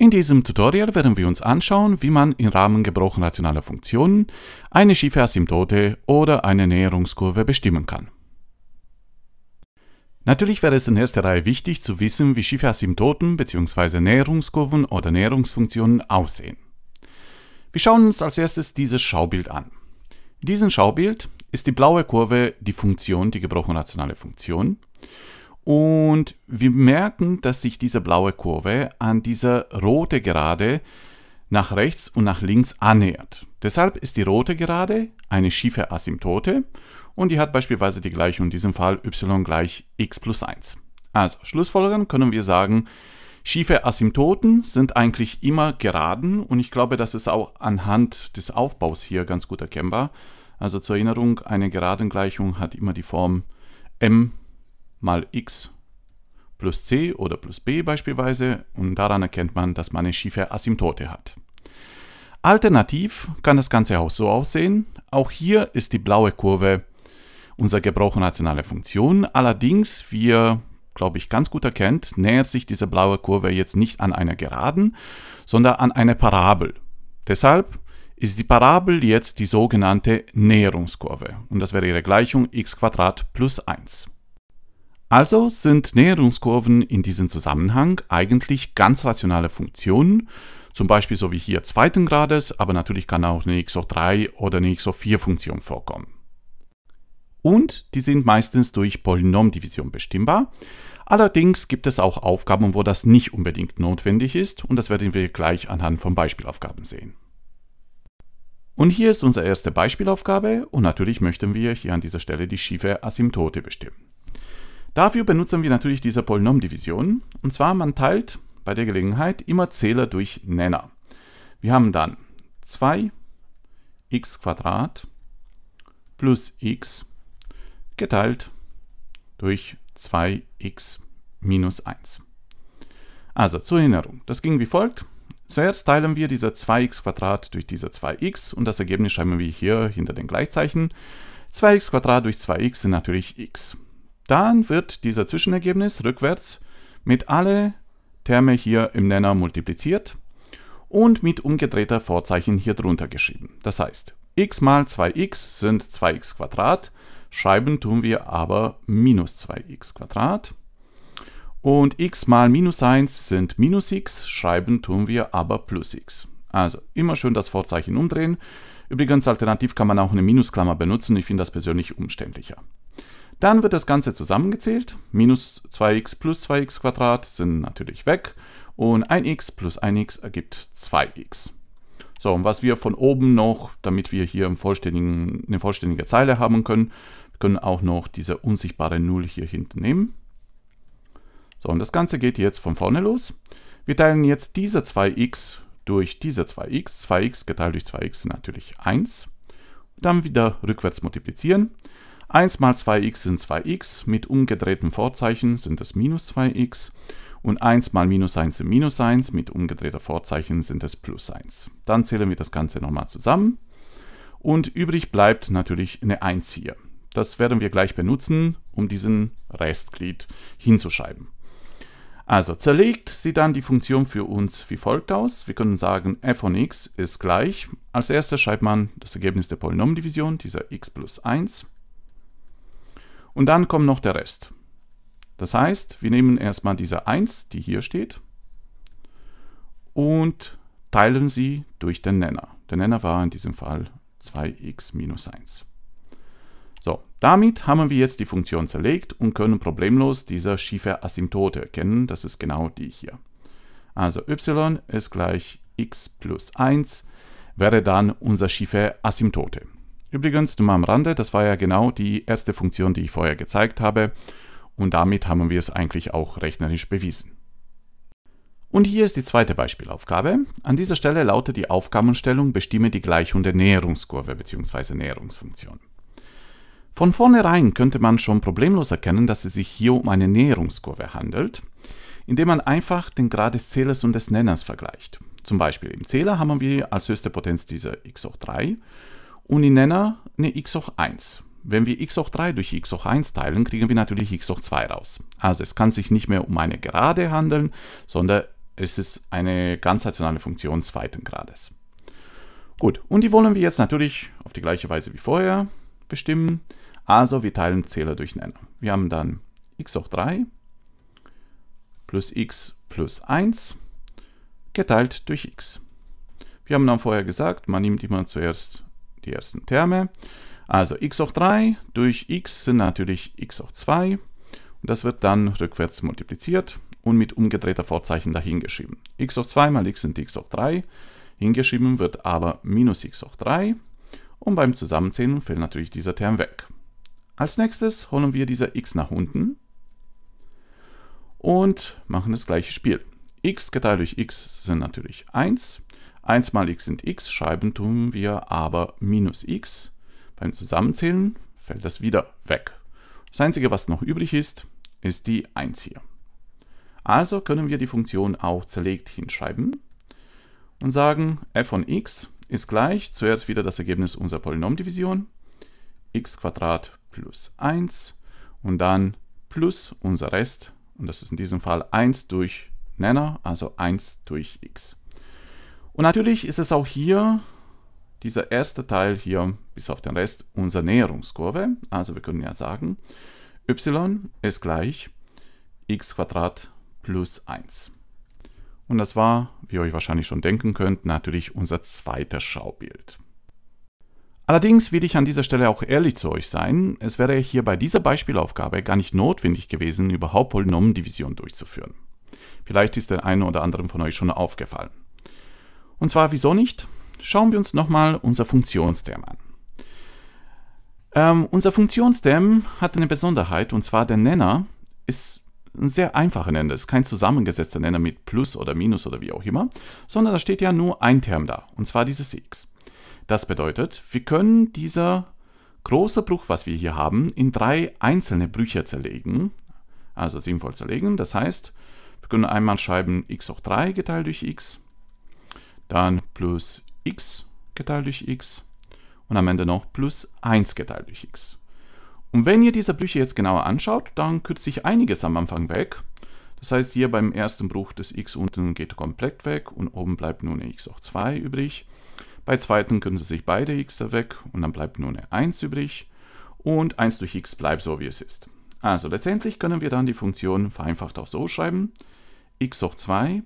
In diesem Tutorial werden wir uns anschauen, wie man im Rahmen gebrochen rationaler Funktionen eine schiefe Asymptote oder eine Näherungskurve bestimmen kann. Natürlich wäre es in erster Reihe wichtig zu wissen, wie schiefe Asymptoten bzw. Näherungskurven oder Näherungsfunktionen aussehen. Wir schauen uns als erstes dieses Schaubild an. In diesem Schaubild ist die blaue Kurve die Funktion, die gebrochen rationale Funktion und wir merken, dass sich diese blaue Kurve an dieser rote Gerade nach rechts und nach links annähert. Deshalb ist die rote Gerade eine schiefe Asymptote und die hat beispielsweise die Gleichung in diesem Fall y gleich x plus 1. Also, schlussfolgern können wir sagen, schiefe Asymptoten sind eigentlich immer geraden und ich glaube, das ist auch anhand des Aufbaus hier ganz gut erkennbar. Also zur Erinnerung, eine Geraden Gleichung hat immer die Form m mal x plus c oder plus b beispielsweise und daran erkennt man, dass man eine schiefe Asymptote hat. Alternativ kann das Ganze auch so aussehen. Auch hier ist die blaue Kurve unser Gebrauch nationaler Funktion. Allerdings, wie ihr, glaube ich, ganz gut erkennt, nähert sich diese blaue Kurve jetzt nicht an einer Geraden, sondern an eine Parabel. Deshalb ist die Parabel jetzt die sogenannte Näherungskurve. Und das wäre ihre Gleichung x plus 1. Also sind Näherungskurven in diesem Zusammenhang eigentlich ganz rationale Funktionen, zum Beispiel so wie hier zweiten Grades, aber natürlich kann auch eine XO3 oder eine XO4-Funktion vorkommen. Und die sind meistens durch Polynomdivision bestimmbar. Allerdings gibt es auch Aufgaben, wo das nicht unbedingt notwendig ist und das werden wir gleich anhand von Beispielaufgaben sehen. Und hier ist unsere erste Beispielaufgabe und natürlich möchten wir hier an dieser Stelle die schiefe Asymptote bestimmen. Dafür benutzen wir natürlich diese Polynomdivision. Und zwar, man teilt bei der Gelegenheit immer Zähler durch Nenner. Wir haben dann 2x plus x geteilt durch 2x minus 1. Also zur Erinnerung, das ging wie folgt. Zuerst teilen wir diese 2x durch diese 2x und das Ergebnis schreiben wir hier hinter den Gleichzeichen. 2x durch 2x sind natürlich x. Dann wird dieser Zwischenergebnis rückwärts mit alle Terme hier im Nenner multipliziert und mit umgedrehter Vorzeichen hier drunter geschrieben. Das heißt, x mal 2x sind 2x Quadrat, schreiben tun wir aber minus 2x Quadrat. Und x mal minus 1 sind minus x, schreiben tun wir aber plus x. Also immer schön das Vorzeichen umdrehen. Übrigens, alternativ kann man auch eine Minusklammer benutzen. Ich finde das persönlich umständlicher. Dann wird das Ganze zusammengezählt. Minus 2x plus 2x Quadrat sind natürlich weg. Und 1x plus 1x ergibt 2x. So, und was wir von oben noch, damit wir hier eine vollständige Zeile haben können, können auch noch diese unsichtbare 0 hier hinten nehmen. So, und das Ganze geht jetzt von vorne los. Wir teilen jetzt diese 2x durch diese 2x. 2x geteilt durch 2x sind natürlich 1. Dann wieder rückwärts multiplizieren. 1 mal 2x sind 2x, mit umgedrehtem Vorzeichen sind es minus 2x und 1 mal minus 1 sind minus 1, mit umgedrehter Vorzeichen sind es plus 1. Dann zählen wir das Ganze nochmal zusammen und übrig bleibt natürlich eine 1 hier. Das werden wir gleich benutzen, um diesen Restglied hinzuschreiben. Also zerlegt sieht dann die Funktion für uns wie folgt aus. Wir können sagen, f von x ist gleich. Als erstes schreibt man das Ergebnis der Polynomdivision, dieser x plus 1 und dann kommt noch der Rest. Das heißt, wir nehmen erstmal diese 1, die hier steht, und teilen sie durch den Nenner. Der Nenner war in diesem Fall 2x minus 1. So, damit haben wir jetzt die Funktion zerlegt und können problemlos diese schiefe Asymptote erkennen. Das ist genau die hier. Also y ist gleich x plus 1 wäre dann unser schiefe Asymptote. Übrigens, nur mal am Rande, das war ja genau die erste Funktion, die ich vorher gezeigt habe und damit haben wir es eigentlich auch rechnerisch bewiesen. Und hier ist die zweite Beispielaufgabe. An dieser Stelle lautet die Aufgabenstellung bestimme die Gleichung der Näherungskurve bzw. Näherungsfunktion. Von vornherein könnte man schon problemlos erkennen, dass es sich hier um eine Näherungskurve handelt, indem man einfach den Grad des Zählers und des Nenners vergleicht. Zum Beispiel im Zähler haben wir als höchste Potenz dieser x hoch 3 und ich nenne eine x hoch 1. Wenn wir x hoch 3 durch x hoch 1 teilen, kriegen wir natürlich x hoch 2 raus. Also es kann sich nicht mehr um eine Gerade handeln, sondern es ist eine ganzrationale Funktion zweiten Grades. Gut, und die wollen wir jetzt natürlich auf die gleiche Weise wie vorher bestimmen. Also wir teilen Zähler durch Nenner. Wir haben dann x hoch 3 plus x plus 1 geteilt durch x. Wir haben dann vorher gesagt, man nimmt immer zuerst die ersten Terme. Also x hoch 3 durch x sind natürlich x hoch 2 und das wird dann rückwärts multipliziert und mit umgedrehter Vorzeichen dahingeschrieben. x hoch 2 mal x sind x hoch 3, hingeschrieben wird aber minus x hoch 3 und beim Zusammenzählen fällt natürlich dieser Term weg. Als nächstes holen wir dieser x nach unten und machen das gleiche Spiel. x geteilt durch x sind natürlich 1 1 mal x sind x, schreiben tun wir aber minus x. Beim Zusammenzählen fällt das wieder weg. Das Einzige, was noch übrig ist, ist die 1 hier. Also können wir die Funktion auch zerlegt hinschreiben und sagen, f von x ist gleich, zuerst wieder das Ergebnis unserer Polynomdivision, x plus 1 und dann plus unser Rest, und das ist in diesem Fall 1 durch Nenner, also 1 durch x. Und natürlich ist es auch hier, dieser erste Teil hier, bis auf den Rest, unsere Näherungskurve. Also wir können ja sagen, y ist gleich x plus 1. Und das war, wie ihr euch wahrscheinlich schon denken könnt, natürlich unser zweites Schaubild. Allerdings will ich an dieser Stelle auch ehrlich zu euch sein, es wäre hier bei dieser Beispielaufgabe gar nicht notwendig gewesen, überhaupt Polynomendivision durchzuführen. Vielleicht ist der eine oder anderen von euch schon aufgefallen. Und zwar, wieso nicht? Schauen wir uns nochmal unser Funktionsdam an. Ähm, unser Funktionsdam hat eine Besonderheit, und zwar der Nenner ist ein sehr einfacher Nenner, ist kein zusammengesetzter Nenner mit Plus oder Minus oder wie auch immer, sondern da steht ja nur ein Term da, und zwar dieses x. Das bedeutet, wir können dieser große Bruch, was wir hier haben, in drei einzelne Brüche zerlegen, also sinnvoll zerlegen. Das heißt, wir können einmal schreiben x hoch 3 geteilt durch x, dann plus x geteilt durch x und am Ende noch plus 1 geteilt durch x. Und wenn ihr diese Brüche jetzt genauer anschaut, dann kürzt sich einiges am Anfang weg. Das heißt, hier beim ersten Bruch des x unten geht komplett weg und oben bleibt nur eine x hoch 2 übrig. Bei zweiten kürzen sich beide x weg und dann bleibt nur eine 1 übrig. Und 1 durch x bleibt so, wie es ist. Also letztendlich können wir dann die Funktion vereinfacht auch so schreiben. x hoch 2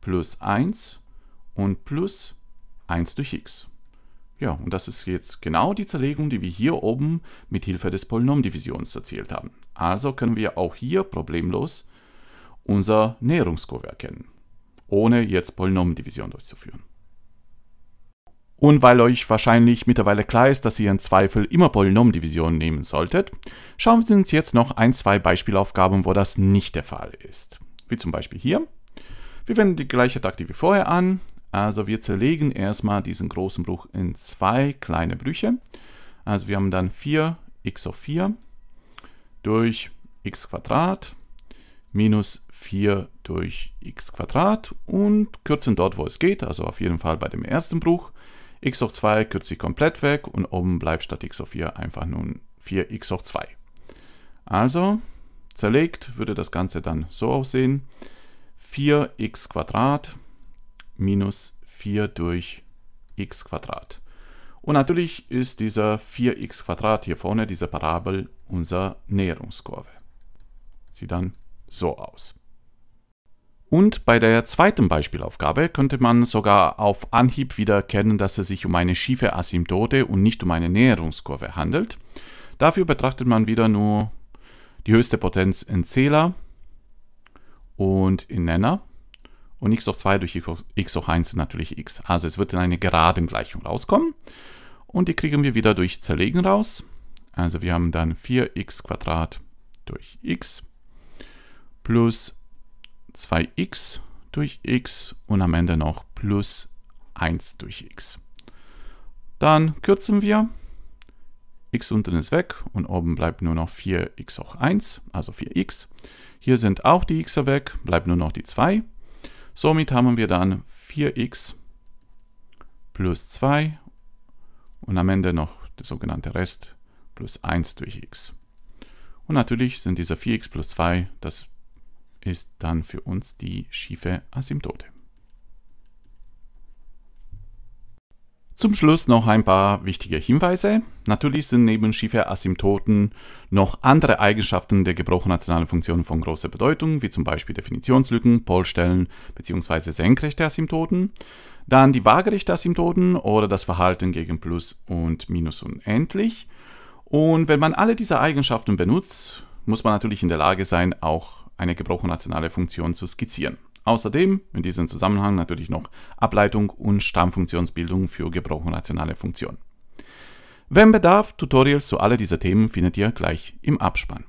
plus 1 und plus 1 durch x. Ja, und das ist jetzt genau die Zerlegung, die wir hier oben mit Hilfe des Polynomdivisions erzielt haben. Also können wir auch hier problemlos unser Näherungskurve erkennen, ohne jetzt Polynomdivision durchzuführen. Und weil euch wahrscheinlich mittlerweile klar ist, dass ihr in Zweifel immer Polynomdivision nehmen solltet, schauen wir uns jetzt noch ein, zwei Beispielaufgaben, wo das nicht der Fall ist. Wie zum Beispiel hier. Wir wenden die gleiche Taktik wie vorher an, also wir zerlegen erstmal diesen großen Bruch in zwei kleine Brüche. Also wir haben dann 4x auf 4 durch x Quadrat minus 4 durch x Quadrat und kürzen dort, wo es geht, also auf jeden Fall bei dem ersten Bruch. x hoch 2 kürze ich komplett weg und oben bleibt statt x hoch 4 einfach nun 4x hoch 2. Also zerlegt würde das Ganze dann so aussehen. 4x Quadrat minus 4 durch x Und natürlich ist dieser 4x hier vorne, diese Parabel, unsere Näherungskurve. Sieht dann so aus. Und bei der zweiten Beispielaufgabe könnte man sogar auf Anhieb wieder erkennen, dass es sich um eine schiefe Asymptote und nicht um eine Näherungskurve handelt. Dafür betrachtet man wieder nur die höchste Potenz in Zähler und in Nenner und x hoch 2 durch x hoch 1 sind natürlich x. Also es wird in einer geraden Gleichung rauskommen. Und die kriegen wir wieder durch Zerlegen raus. Also wir haben dann 4x durch x plus 2x durch x und am Ende noch plus 1 durch x. Dann kürzen wir. x unten ist weg und oben bleibt nur noch 4x hoch 1, also 4x. Hier sind auch die x weg, bleibt nur noch die 2. Somit haben wir dann 4x plus 2 und am Ende noch der sogenannte Rest plus 1 durch x. Und natürlich sind diese 4x plus 2, das ist dann für uns die schiefe Asymptote. Zum Schluss noch ein paar wichtige Hinweise. Natürlich sind neben schiefer Asymptoten noch andere Eigenschaften der gebrochenen nationalen Funktionen von großer Bedeutung, wie zum Beispiel Definitionslücken, Polstellen bzw. senkrechte Asymptoten. Dann die waagerechte Asymptoten oder das Verhalten gegen Plus und Minus unendlich. Und wenn man alle diese Eigenschaften benutzt, muss man natürlich in der Lage sein, auch eine gebrochen-nationale Funktion zu skizzieren. Außerdem in diesem Zusammenhang natürlich noch Ableitung und Stammfunktionsbildung für gebrochen-rationale Funktionen. Wenn Bedarf, Tutorials zu all diesen Themen findet ihr gleich im Abspann.